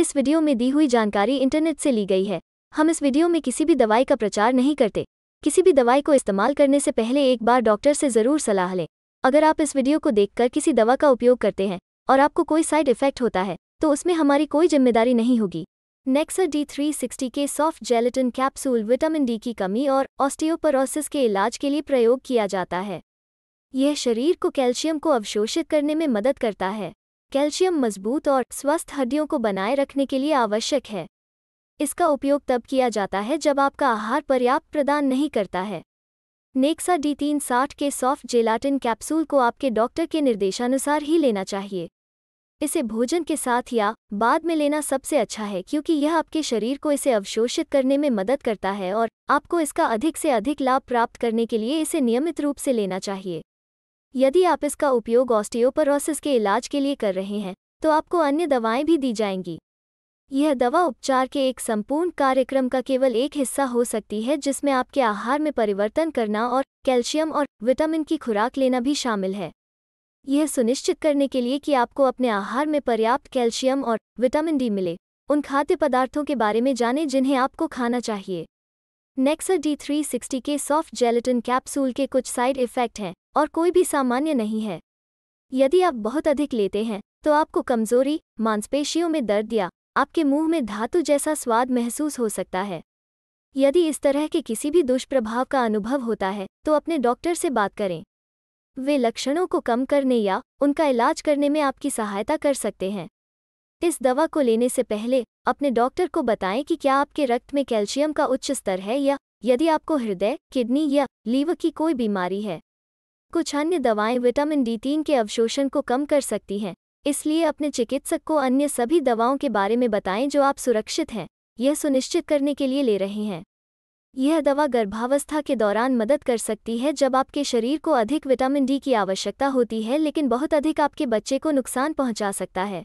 इस वीडियो में दी हुई जानकारी इंटरनेट से ली गई है हम इस वीडियो में किसी भी दवाई का प्रचार नहीं करते किसी भी दवाई को इस्तेमाल करने से पहले एक बार डॉक्टर से ज़रूर सलाह लें अगर आप इस वीडियो को देखकर किसी दवा का उपयोग करते हैं और आपको कोई साइड इफेक्ट होता है तो उसमें हमारी कोई जिम्मेदारी नहीं होगी नेक्सर डी थ्री सिक्सटी के soft gelatin capsule vitamin D की कमी और ऑस्टियोपरोसिस के इलाज के लिए प्रयोग किया जाता है यह शरीर को कैल्शियम को अवशोषित करने में मदद करता है कैल्शियम मजबूत और स्वस्थ हड्डियों को बनाए रखने के लिए आवश्यक है इसका उपयोग तब किया जाता है जब आपका आहार पर्याप्त प्रदान नहीं करता है नेक्सा डी तीन साठ के सॉफ्ट जेलाटिन कैप्सूल को आपके डॉक्टर के निर्देशानुसार ही लेना चाहिए इसे भोजन के साथ या बाद में लेना सबसे अच्छा है क्योंकि यह आपके शरीर को इसे अवशोषित करने में मदद करता है और आपको इसका अधिक से अधिक लाभ प्राप्त करने के लिए इसे नियमित रूप से लेना चाहिए यदि आप इसका उपयोग ऑस्टियोपरोसिस के इलाज के लिए कर रहे हैं तो आपको अन्य दवाएं भी दी जाएंगी यह दवा उपचार के एक संपूर्ण कार्यक्रम का केवल एक हिस्सा हो सकती है जिसमें आपके आहार में परिवर्तन करना और कैल्शियम और विटामिन की खुराक लेना भी शामिल है यह सुनिश्चित करने के लिए कि आपको अपने आहार में पर्याप्त कैल्शियम और विटामिन डी मिले उन खाद्य पदार्थों के बारे में जानें जिन्हें आपको खाना चाहिए नेक्सा डी थ्री सिक्सटी के सॉफ्ट जेलेटिन कैप्सूल के कुछ साइड इफ़ेक्ट हैं और कोई भी सामान्य नहीं है यदि आप बहुत अधिक लेते हैं तो आपको कमजोरी मांसपेशियों में दर्द या आपके मुंह में धातु जैसा स्वाद महसूस हो सकता है यदि इस तरह के किसी भी दुष्प्रभाव का अनुभव होता है तो अपने डॉक्टर से बात करें वे लक्षणों को कम करने या उनका इलाज करने में आपकी सहायता कर सकते हैं इस दवा को लेने से पहले अपने डॉक्टर को बताएं कि क्या आपके रक्त में कैल्शियम का उच्च स्तर है या यदि आपको हृदय किडनी या लीवर की कोई बीमारी है कुछ अन्य दवाएं विटामिन डी तीन के अवशोषण को कम कर सकती हैं इसलिए अपने चिकित्सक को अन्य सभी दवाओं के बारे में बताएं जो आप सुरक्षित हैं यह सुनिश्चित करने के लिए ले रहे हैं यह दवा गर्भावस्था के दौरान मदद कर सकती है जब आपके शरीर को अधिक विटामिन डी की आवश्यकता होती है लेकिन बहुत अधिक आपके बच्चे को नुकसान पहुंचा सकता है